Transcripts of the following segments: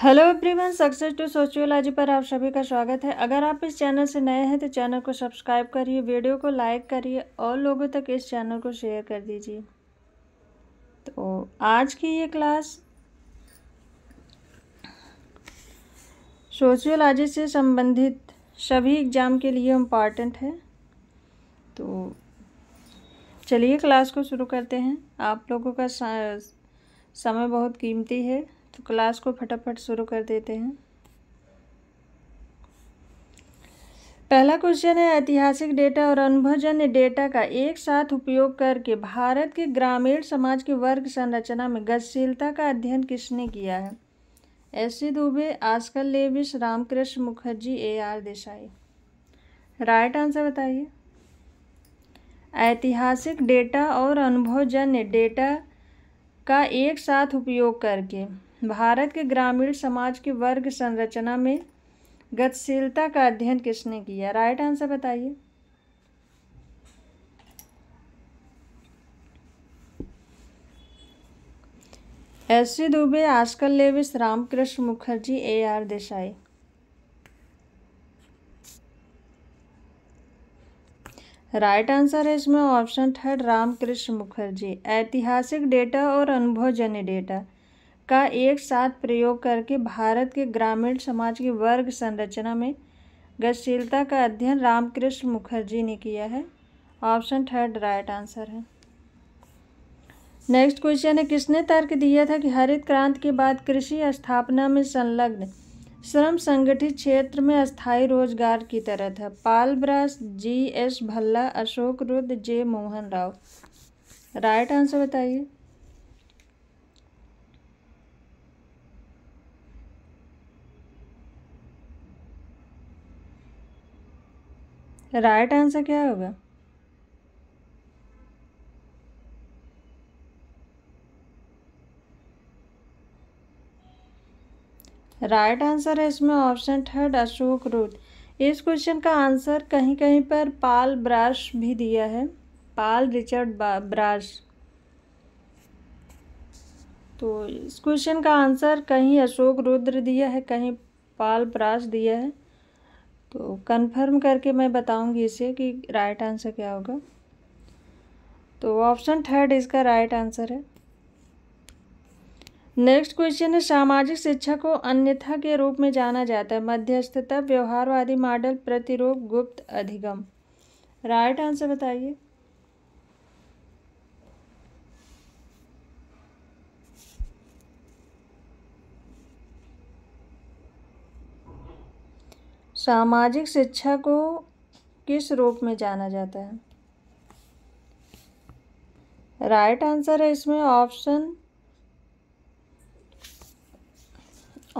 hello everyone success to sociology पर आप सभी का स्वागत है अगर आप इस चैनल से नए हैं तो चैनल को सब्सक्राइब करिए वीडियो को लाइक करिए और लोगों तक इस चैनल को शेयर कर दीजिए तो आज की ये क्लास सोशियोलॉजी से संबंधित सभी एग्ज़ाम के लिए इम्पॉर्टेंट है तो चलिए क्लास को शुरू करते हैं आप लोगों का समय बहुत कीमती है तो क्लास को फटाफट शुरू कर देते हैं पहला क्वेश्चन है ऐतिहासिक डेटा और अनुभवजन्य डेटा का एक साथ उपयोग करके भारत के ग्रामीण समाज के वर्ग संरचना में गतिशीलता का अध्ययन किसने किया है एस सी दुबे आजकल Lewis Ramkrishna Mukherjee A R Desai right answer बताइए ऐतिहासिक डेटा और अनुभवजन्य डेटा का एक साथ उपयोग करके भारत के ग्रामीण समाज की वर्ग संरचना में गतिशीलता का अध्ययन किसने किया राइट आंसर बताइए S C Dube Oscar Lewis Ramkrishna Mukherjee A R Desai right answer है इसमें ऑप्शन थर्ड रामकृष्ण मुखर्जी ऐतिहासिक डेटा और अनुभवजन्य डेटा का एक साथ प्रयोग करके भारत के ग्रामीण समाज की वर्ग संरचना में गतिशीलता का अध्ययन रामकृष्ण मुखर्जी ने किया है ऑप्शन थर्ड राइट आंसर है नेक्स्ट क्वेश्चन है किसने तर्क दिया था कि हरित क्रांति के बाद कृषि स्थापना में संलग्न श्रम संगठित क्षेत्र में अस्थायी रोजगार की तरह था Paul Brass G S Bhalla Ashok Rudra J Mohan Rao right answer बताइए राइट आंसर क्या होगा राइट right आंसर है इसमें ऑप्शन थर्ड अशोक रूद इस क्वेश्चन का आंसर कहीं कहीं पर पाल ब्राश भी दिया है पाल रिचर्ड ब्राश तो इस क्वेश्चन का आंसर कहीं अशोक रुद्र दिया है कहीं पाल ब्राश दिया है तो कंफर्म करके मैं बताऊंगी इसे कि राइट आंसर क्या होगा तो ऑप्शन थर्ड इसका राइट आंसर है नेक्स्ट क्वेश्चन है सामाजिक शिक्षा को अन्यथा के रूप में जाना जाता है मध्यस्थता व्यवहारवादी मॉडल प्रतिरूप गुप्त अधिगम राइट आंसर बताइए सामाजिक शिक्षा को किस रूप में जाना जाता है राइट आंसर है इसमें ऑप्शन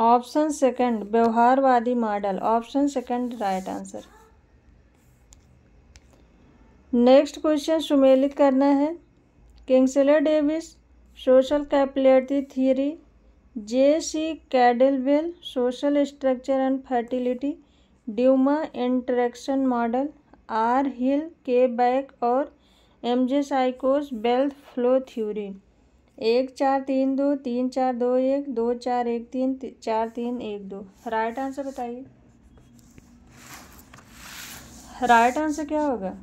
ऑप्शन सेकंड व्यवहारवादी model option second right answer next question सुमेलित करना है Kingsley Davis social capillarity theory J C Caldwell social structure and fertility Dumont interaction model R Hill K Back और M J साइकोस wealth flow theory एक चार तीन दो तीन चार दो एक दो चार एक तीन ती, चार तीन एक दो राइट आंसर बताइए राइट आंसर क्या होगा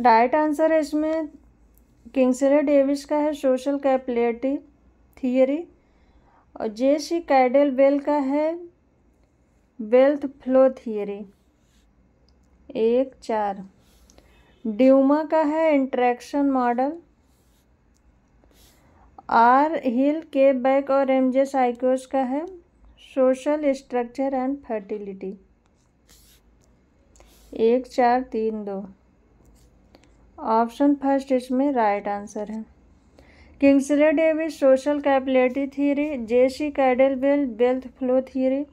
राइट आंसर है इसमें किंग्सले डेविस का है सोशल कैपलेटी थियरी और जे सी कैडल बेल का है वेल्थ फ्लो थियरी एक चार ड्यूमा का है interaction model R Hill K Back और एम जे साइकोस का है सोशल स्ट्रक्चर एंड फर्टिलिटी एक चार तीन दो ऑप्शन फर्स्ट इसमें राइट आंसर है Kingsley Davis social capillarity theory J C Caldwell wealth flow theory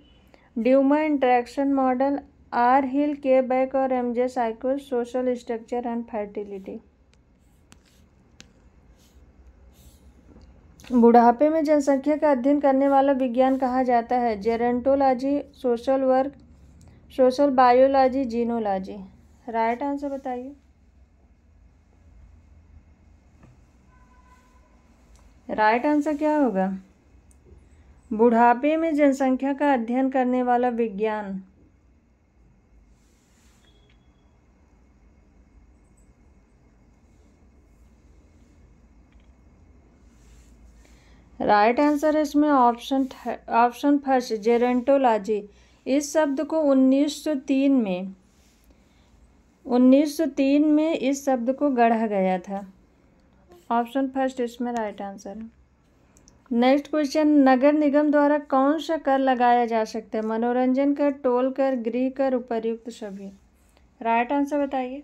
Dumont interaction model R Hill K Back और M J psycho social structure and fertility बुढ़ापे में जनसंख्या का अध्ययन करने वाला विज्ञान कहा जाता है gerontology social work social biology genealogy right answer बताइए राइट आंसर क्या होगा बुढ़ापे में जनसंख्या का अध्ययन करने वाला विज्ञान राइट आंसर इसमें ऑप्शन ऑप्शन फर्स्ट जेरेंटोलॉजी इस शब्द को 1903 में 1903 में इस शब्द को गढ़ा गया था ऑप्शन फर्स्ट इसमें राइट आंसर है नेक्स्ट क्वेश्चन नगर निगम द्वारा कौन सा कर लगाया जा सकता है मनोरंजन कर टोल कर गृह कर उपरयुक्त सभी राइट आंसर बताइए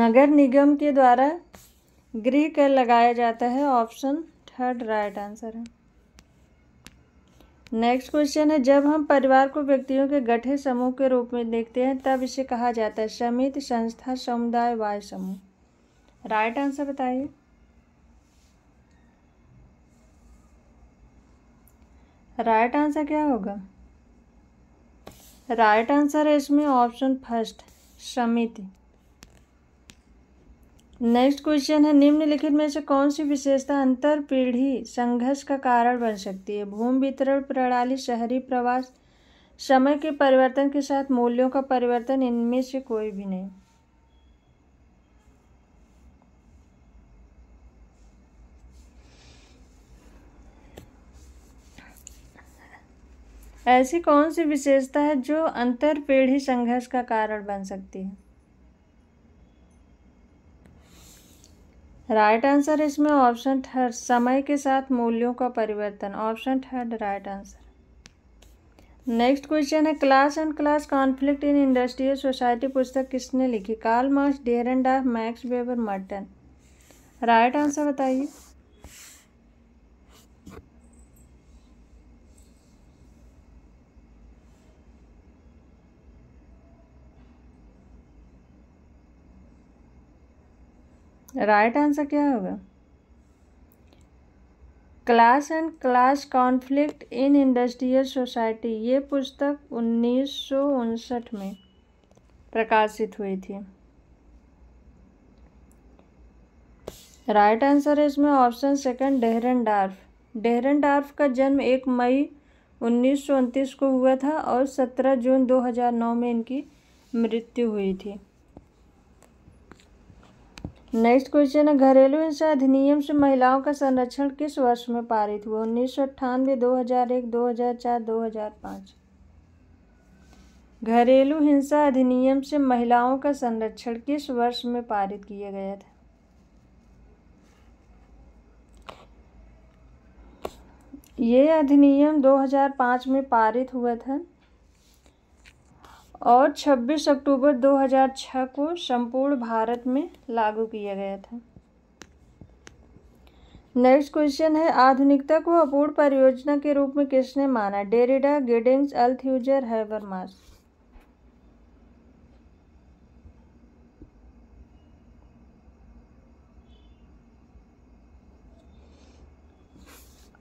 नगर निगम के द्वारा गृह कर लगाया जाता है ऑप्शन थर्ड राइट आंसर है नेक्स्ट क्वेश्चन है जब हम परिवार को व्यक्तियों के गठे समूह के रूप में देखते हैं तब इसे कहा जाता है समिति संस्था समुदाय वाय समूह राइट आंसर बताइए राइट आंसर क्या होगा राइट आंसर है इसमें ऑप्शन फर्स्ट समिति नेक्स्ट क्वेश्चन है निम्नलिखित में से कौन सी विशेषता अंतर पीढ़ी संघर्ष का कारण बन सकती है भूमि वितरण प्रणाली शहरी प्रवास समय के परिवर्तन के साथ मूल्यों का परिवर्तन इनमें से कोई भी नहीं ऐसी कौन सी विशेषता है जो अंतर पीढ़ी संघर्ष का कारण बन सकती है राइट आंसर इसमें ऑप्शन थर्ड समय के साथ मूल्यों का परिवर्तन option third right answer next question है class and class conflict in industrial society पुस्तक किसने लिखी Karl Marx Dahrendorf Max Weber Merton right answer बताइए राइट आंसर क्या होगा class and class conflict in industrial society ये पुस्तक उन्नीस में प्रकाशित हुई थी राइट आंसर है इसमें option second Dahrendorf Dahrendorf का जन्म एक मई उन्नीस को हुआ था और 17 जून 2009 में इनकी मृत्यु हुई थी नेक्स्ट क्वेश्चन है घरेलू हिंसा अधिनियम से महिलाओं का संरक्षण किस वर्ष में पारित हुआ उन्नीस सौ अट्ठानवे दो हजार एक दो हजार चार दो हजार पाँच घरेलू हिंसा अधिनियम से महिलाओं का संरक्षण किस वर्ष में पारित किया गया था ये अधिनियम 2005 में पारित हुआ था और 26 अक्टूबर 2006 को संपूर्ण भारत में लागू किया गया था नेक्स्ट क्वेश्चन है आधुनिकता को अपूर्ण परियोजना के रूप में किसने माना डेरिडा गेडिंग्स अल्थ्यूजर है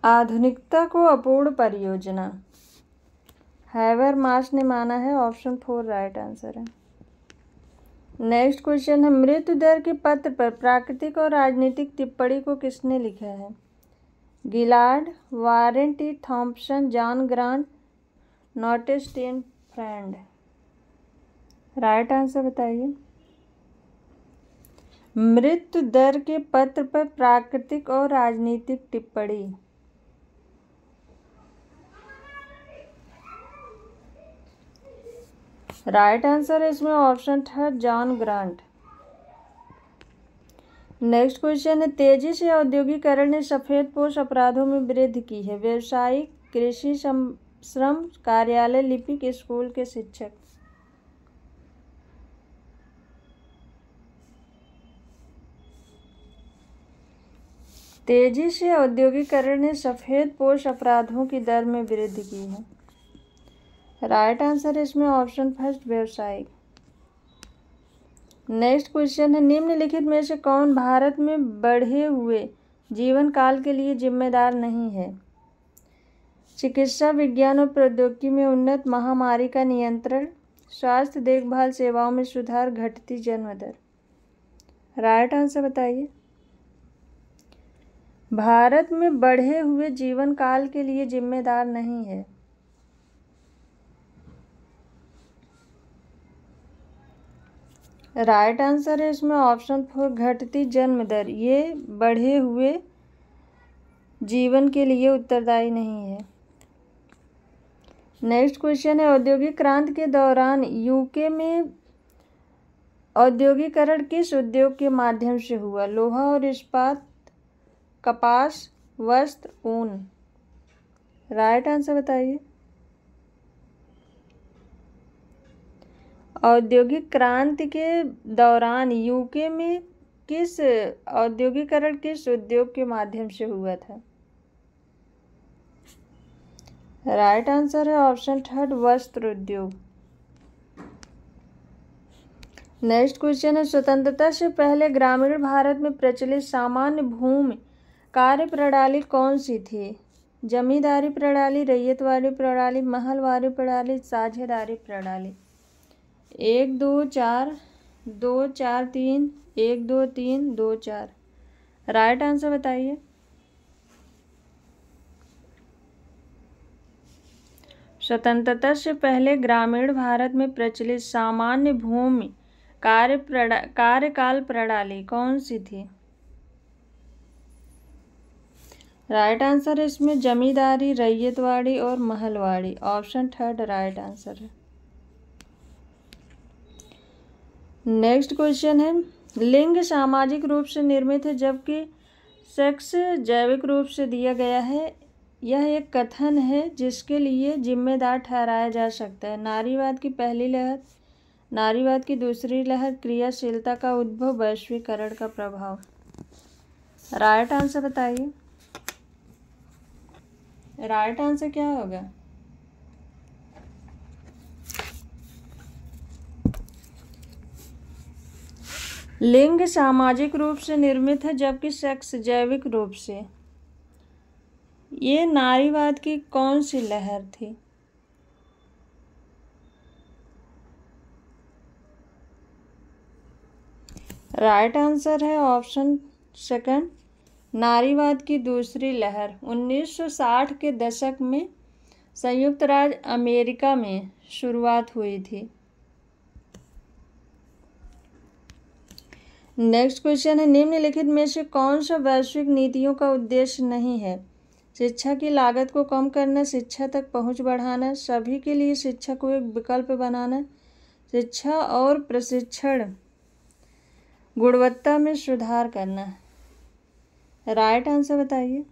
आधुनिकता को अपूर्ण परियोजना हैवर मार्च ने माना है ऑप्शन फोर राइट आंसर है नेक्स्ट क्वेश्चन है मृत्यु दर के पत्र पर प्राकृतिक और राजनीतिक टिप्पणी को किसने लिखा है गिलार्ड वारंटी Thompson John Grant Notestein फ्रेंड राइट आंसर बताइए मृत्यु दर के पत्र पर प्राकृतिक और राजनीतिक टिप्पणी राइट आंसर है इसमें option third John Grant next question है तेजी से औद्योगिकरण ने सफेद पोष अपराधों में वृद्धि की है व्यवसायिक कृषि श्रम कार्यालय लिपिक स्कूल के शिक्षक तेजी से औद्योगिकरण ने सफेद पोष अपराधों की दर में वृद्धि की है राइट आंसर है इसमें ऑप्शन फर्स्ट व्यवसायिक नेक्स्ट क्वेश्चन है निम्नलिखित में से कौन भारत में बढ़े हुए जीवन काल के लिए जिम्मेदार नहीं है चिकित्सा विज्ञान और प्रौद्योगिकी में उन्नत महामारी का नियंत्रण स्वास्थ्य देखभाल सेवाओं में सुधार घटती जन्म दर राइट आंसर बताइए भारत में बढ़े हुए जीवन काल के लिए जिम्मेदार नहीं है राइट आंसर है इसमें ऑप्शन फोर घटती जन्म दर ये बढ़े हुए जीवन के लिए उत्तरदायी नहीं है नेक्स्ट क्वेश्चन है औद्योगिक क्रांति के दौरान यूके में औद्योगिकरण किस उद्योग के माध्यम से हुआ लोहा और इस्पात कपास वस्त्र ऊन राइट आंसर बताइए औद्योगिक क्रांति के दौरान यूके में किस औद्योगिकरण किस उद्योग के माध्यम से हुआ था राइट right आंसर है ऑप्शन थर्ड वस्त्र उद्योग नेक्स्ट क्वेश्चन है स्वतंत्रता से पहले ग्रामीण भारत में प्रचलित सामान्य भूमि कार्य प्रणाली कौन सी थी जमींदारी प्रणाली रैयतवारी प्रणाली महलवारी प्रणाली साझेदारी प्रणाली एक दो चार दो चार तीन एक दो तीन दो चार राइट आंसर बताइए स्वतंत्रता से पहले ग्रामीण भारत में प्रचलित सामान्य भूमि कार्य प्रणा कार्यकाल प्रणाली कौन सी थी राइट आंसर है इसमें जमींदारी रैयतवाड़ी और mahalwari option third right answer है नेक्स्ट क्वेश्चन है लिंग सामाजिक रूप से निर्मित है जबकि सेक्स जैविक रूप से दिया गया है यह एक कथन है जिसके लिए जिम्मेदार ठहराया जा सकता है नारीवाद की पहली लहर नारीवाद की दूसरी लहर क्रियाशीलता का उद्भव वैश्वीकरण का प्रभाव राइट आंसर बताइए राइट आंसर क्या होगा लिंग सामाजिक रूप से निर्मित है जबकि सेक्स जैविक रूप से ये नारीवाद की कौन सी लहर थी राइट आंसर है ऑप्शन सेकंड नारीवाद की दूसरी लहर 1960 के दशक में संयुक्त राज्य अमेरिका में शुरुआत हुई थी नेक्स्ट क्वेश्चन है निम्नलिखित में से कौन सा वैश्विक नीतियों का उद्देश्य नहीं है शिक्षा की लागत को कम करना शिक्षा तक पहुंच बढ़ाना सभी के लिए शिक्षा को एक विकल्प बनाना शिक्षा और प्रशिक्षण गुणवत्ता में सुधार करना राइट आंसर बताइए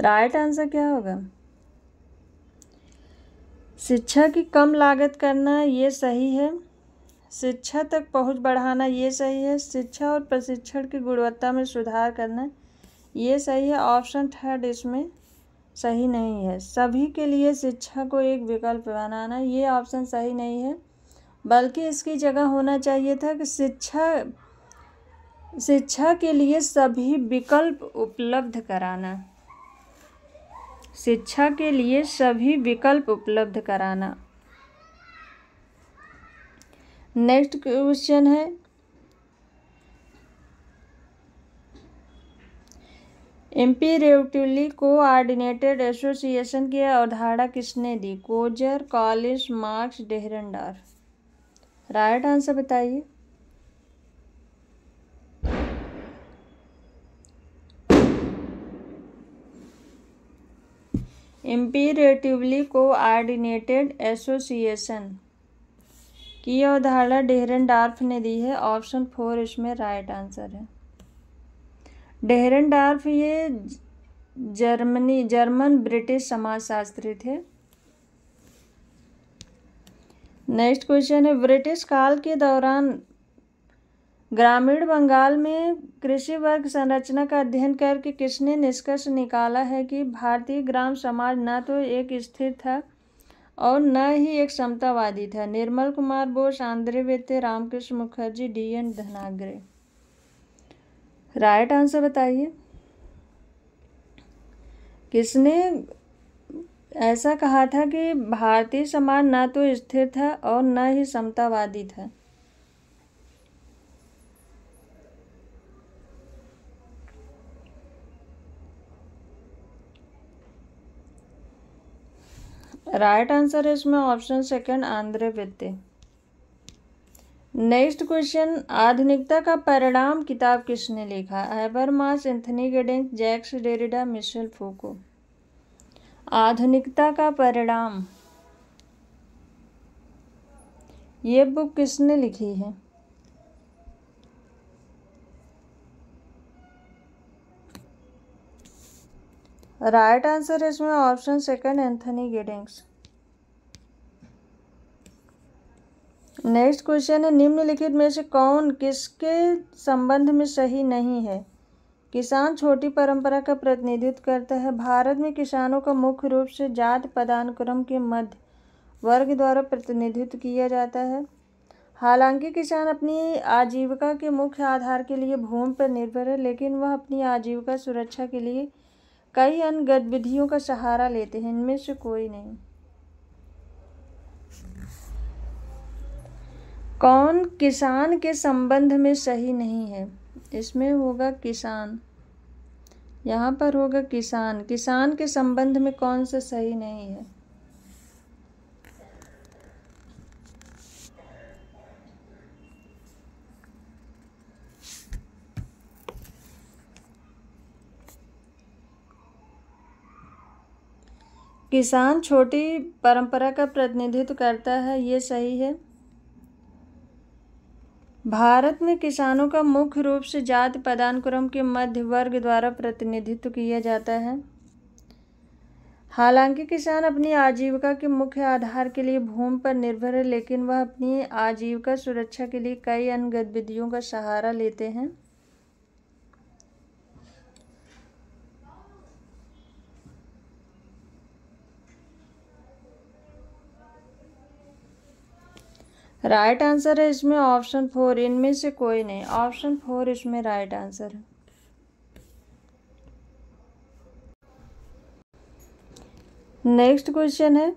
राइट आंसर क्या होगा शिक्षा की कम लागत करना ये सही है शिक्षा तक पहुंच बढ़ाना ये सही है शिक्षा और प्रशिक्षण की गुणवत्ता में सुधार करना ये सही है ऑप्शन थर्ड इसमें सही नहीं है सभी के लिए शिक्षा को एक विकल्प बनाना ये ऑप्शन सही नहीं है बल्कि इसकी जगह होना चाहिए था कि शिक्षा शिक्षा के लिए सभी विकल्प उपलब्ध कराना शिक्षा के लिए सभी विकल्प उपलब्ध कराना नेक्स्ट क्वेश्चन है एम्पीरेटिवली कोऑर्डिनेटेड एसोसिएशन की अवधारणा किसने दी Coser Collins Marx Dahrendorf right answer बताइए को आर्डिनेटेड एसोसिएशन की अवधारणा उदाहरण डेहरन डार्फ ने दी है ऑप्शन फोर इसमें राइट आंसर है डेहरन डार्फ ये जर्मनी जर्मन ब्रिटिश समाजशास्त्री थे नेक्स्ट क्वेश्चन है ब्रिटिश काल के दौरान ग्रामीण बंगाल में कृषि वर्ग संरचना का अध्ययन करके किसने निष्कर्ष निकाला है कि भारतीय ग्राम समाज न तो एक स्थिर था और न ही एक समतावादी था निर्मल कुमार बोस आंद्रे वेत्य Ramkrishna Mukherjee D N Dhanagare right answer बताइए किसने ऐसा कहा था कि भारतीय समाज न तो स्थिर था और न ही समतावादी था राइट आंसर है इसमें ऑप्शन सेकंड आंध्र विद्य नेक्स्ट क्वेश्चन आधुनिकता का परिणाम किताब किसने लिखा मास Anthony Giddens Jacques Derrida Michel Foucault आधुनिकता का परिणाम ये बुक किसने लिखी है राइट आंसर है इसमें option second Anthony Giddens next question है निम्नलिखित में से कौन किसके संबंध में सही नहीं है किसान छोटी परंपरा का प्रतिनिधित्व करता है भारत में किसानों का मुख्य रूप से जात पदानुक्रम के मध्य वर्ग द्वारा प्रतिनिधित्व किया जाता है हालांकि किसान अपनी आजीविका के मुख्य आधार के लिए भूमि पर निर्भर है लेकिन वह अपनी आजीविका सुरक्षा के लिए कई अन्य गतिविधियों का सहारा लेते हैं इनमें से कोई नहीं कौन किसान के संबंध में सही नहीं है इसमें होगा किसान यहाँ पर होगा किसान किसान के संबंध में कौन सा सही नहीं है किसान छोटी परंपरा का प्रतिनिधित्व करता है ये सही है भारत में किसानों का मुख्य रूप से जाति पदानुक्रम के मध्य वर्ग द्वारा प्रतिनिधित्व किया जाता है हालांकि किसान अपनी आजीविका के मुख्य आधार के लिए भूमि पर निर्भर है लेकिन वह अपनी आजीविका सुरक्षा के लिए कई अन्य गतिविधियों का सहारा लेते हैं राइट आंसर है इसमें ऑप्शन फोर इनमें से कोई नहीं ऑप्शन फोर इसमें राइट आंसर है नेक्स्ट क्वेश्चन है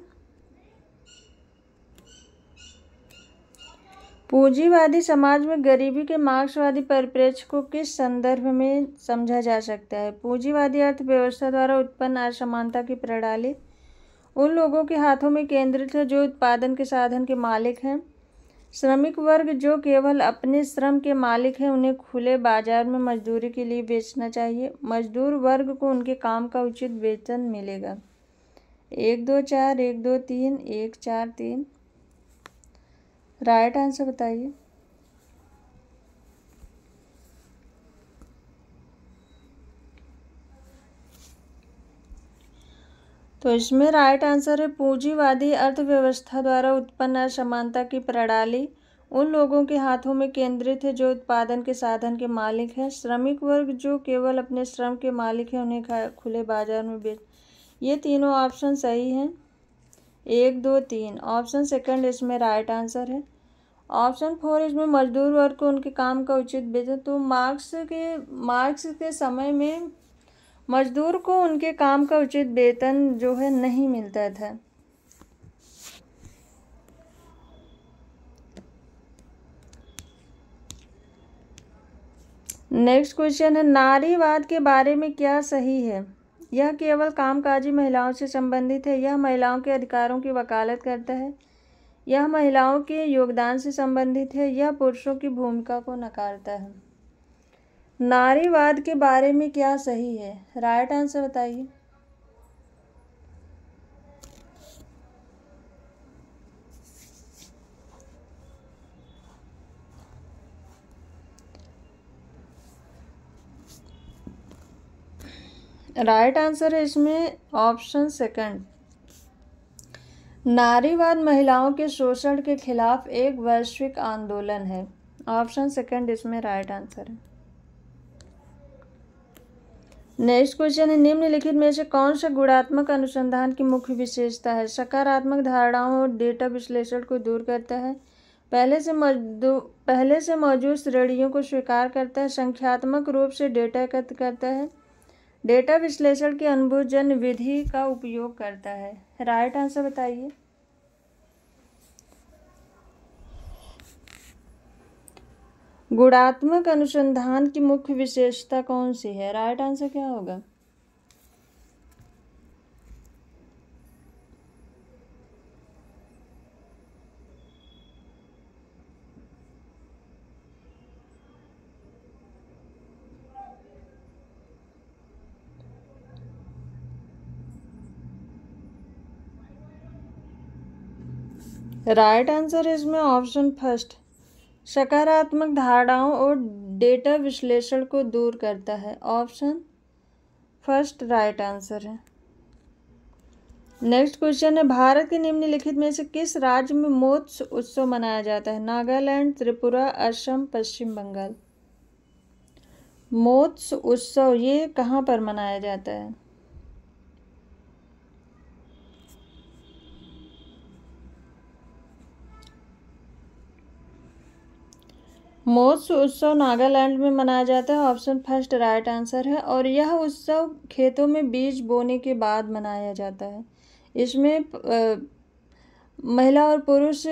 पूंजीवादी समाज में गरीबी के मार्क्सवादी परिप्रेक्ष्य को किस संदर्भ में समझा जा सकता है पूंजीवादी अर्थव्यवस्था द्वारा उत्पन्न असमानता की प्रणाली उन लोगों के हाथों में केंद्रित है जो उत्पादन के साधन के मालिक हैं श्रमिक वर्ग जो केवल अपने श्रम के मालिक हैं उन्हें खुले बाजार में मजदूरी के लिए बेचना चाहिए मजदूर वर्ग को उनके काम का उचित वेतन मिलेगा एक दो चार एक दो तीन एक चार तीन राइट आंसर बताइए तो इसमें राइट आंसर है पूंजीवादी अर्थव्यवस्था द्वारा उत्पन्न असमानता की प्रणाली उन लोगों के हाथों में केंद्रित है जो उत्पादन के साधन के मालिक हैं श्रमिक वर्ग जो केवल अपने श्रम के मालिक हैं उन्हें खुले बाजार में बेच ये तीनों ऑप्शन सही हैं एक दो तीन ऑप्शन सेकंड इसमें राइट आंसर है ऑप्शन फोर इसमें मजदूर वर्ग को उनके काम का उचित वेतन तो मार्क्स के मार्क्स के समय में मजदूर को उनके काम का उचित वेतन जो है नहीं मिलता था नेक्स्ट क्वेश्चन है नारीवाद के बारे में क्या सही है यह केवल कामकाजी महिलाओं से संबंधित है यह महिलाओं के अधिकारों की वकालत करता है यह महिलाओं के योगदान से संबंधित है यह पुरुषों की भूमिका को नकारता है नारीवाद के बारे में क्या सही है राइट आंसर बताइए राइट आंसर है इसमें ऑप्शन सेकंड नारीवाद महिलाओं के शोषण के खिलाफ एक वैश्विक आंदोलन है ऑप्शन सेकंड इसमें राइट आंसर है नेक्स्ट क्वेश्चन है निम्नलिखित में से कौन सा गुणात्मक अनुसंधान की मुख्य विशेषता है सकारात्मक धारणाओं और डेटा विश्लेषण को दूर करता है पहले से मौजूद पहले से मौजूद श्रेणियों को स्वीकार करता है संख्यात्मक रूप से डेटा एकत्र करता है डेटा विश्लेषण की अनुभूजन विधि का उपयोग करता है राइट आंसर बताइए गुणात्मक अनुसंधान की मुख्य विशेषता कौन सी है राइट आंसर क्या होगा राइट आंसर इसमें ऑप्शन फर्स्ट सकारात्मक धारणाओं और डेटा विश्लेषण को दूर करता है ऑप्शन फर्स्ट राइट आंसर है नेक्स्ट क्वेश्चन है भारत के निम्नलिखित में से किस राज्य में मोत्स उत्सव मनाया जाता है नागालैंड त्रिपुरा असम पश्चिम बंगाल मोत्स उत्सव ये कहाँ पर मनाया जाता है मोत्स उत्सव नागालैंड में मनाया जाता है ऑप्शन फर्स्ट राइट आंसर है और यह उत्सव खेतों में बीज बोने के बाद मनाया जाता है इसमें महिला और पुरुष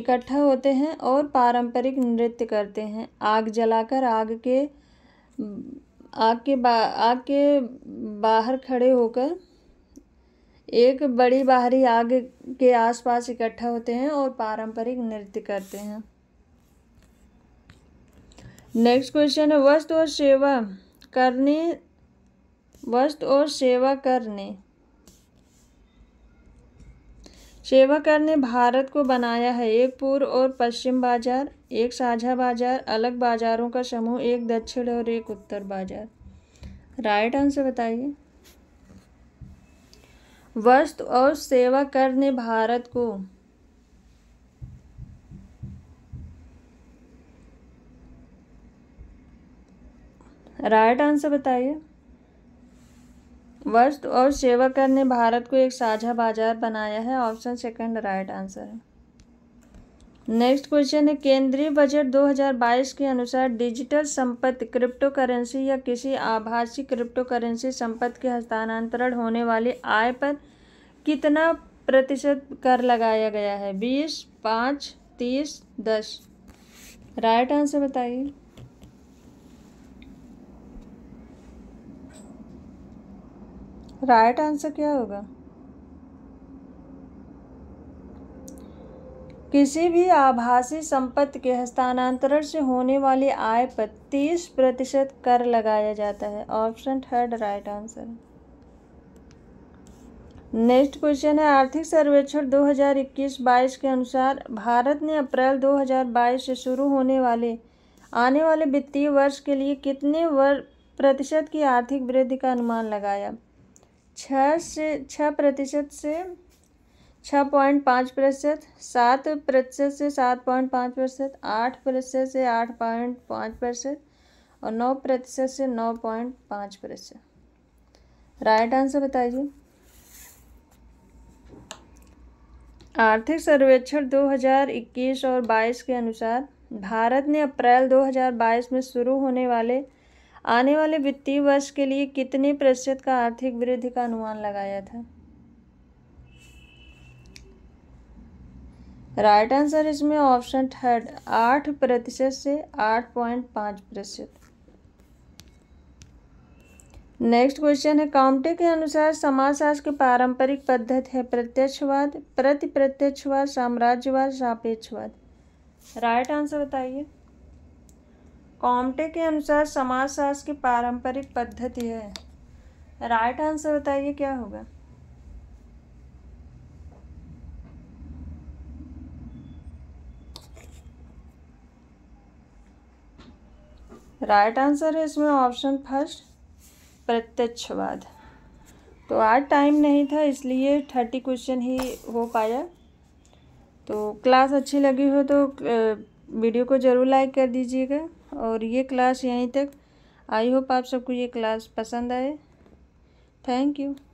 इकट्ठा होते हैं और पारंपरिक नृत्य करते हैं आग जलाकर आग के आग के बा आग के बाहर खड़े होकर एक बड़ी बाहरी आग के आसपास इकट्ठा होते हैं और पारंपरिक नृत्य करते हैं नेक्स्ट क्वेश्चन है वस्तु और सेवा करने वस्तु और सेवा करने सेवा करने भारत को बनाया है एक पूर्व और पश्चिम बाजार एक साझा बाजार अलग बाजारों का समूह एक दक्षिण और एक उत्तर बाजार राइट आंसर बताइए वस्तु और सेवा करने भारत को राइट आंसर बताइए वस्तु और सेवा कर ने भारत को एक साझा बाजार बनाया है ऑप्शन सेकंड राइट आंसर है नेक्स्ट क्वेश्चन है केंद्रीय बजट 2022 के अनुसार डिजिटल संपत्ति क्रिप्टो करेंसी या किसी आभासी क्रिप्टो करेंसी संपत्ति के हस्तांतरण होने वाली आय पर कितना प्रतिशत कर लगाया गया है बीस पाँच तीस दस राइट आंसर बताइए राइट आंसर क्या होगा किसी भी आभासी संपत्ति के हस्तांतरण से होने वाली आय पर तीस प्रतिशत कर लगाया जाता है option third right answer next question है आर्थिक सर्वेक्षण 2021-22 के अनुसार भारत ने अप्रैल 2022 से शुरू होने वाले आने वाले वित्तीय वर्ष के लिए कितने वर्ष प्रतिशत की आर्थिक वृद्धि का अनुमान लगाया छः से छः प्रतिशत से छः पॉइंट पाँच प्रतिशत सात प्रतिशत से सात पॉइंट पाँच प्रतिशत आठ प्रतिशत से आठ पॉइंट पाँच प्रतिशत और नौ प्रतिशत से नौ पॉइंट पाँच प्रतिशत राइट आंसर बताइए आर्थिक सर्वेक्षण 2021 और 22 के अनुसार भारत ने अप्रैल 2022 में शुरू होने वाले आने वाले वित्तीय वर्ष के लिए कितने प्रतिशत का आर्थिक वृद्धि का अनुमान लगाया था राइट आंसर इसमें ऑप्शन थर्ड आठ प्रतिशत से आठ पॉइंट पांच प्रतिशत नेक्स्ट क्वेश्चन है काउंटे के अनुसार समाजशास्त्र की पारंपरिक पद्धति है प्रत्यक्षवाद प्रति प्रत्यक्षवाद साम्राज्यवाद सापेक्षवाद राइट आंसर बताइए कॉमटे के अनुसार समाज शास्त्र की पारंपरिक पद्धति है राइट आंसर बताइए क्या होगा राइट आंसर है इसमें ऑप्शन फर्स्ट प्रत्यक्षवाद तो आज टाइम नहीं था इसलिए थर्टी क्वेश्चन ही हो पाया तो क्लास अच्छी लगी हो तो वीडियो को ज़रूर लाइक कर दीजिएगा और ये क्लास यहीं तक आई होप आप सबको ये क्लास पसंद आए थैंक यू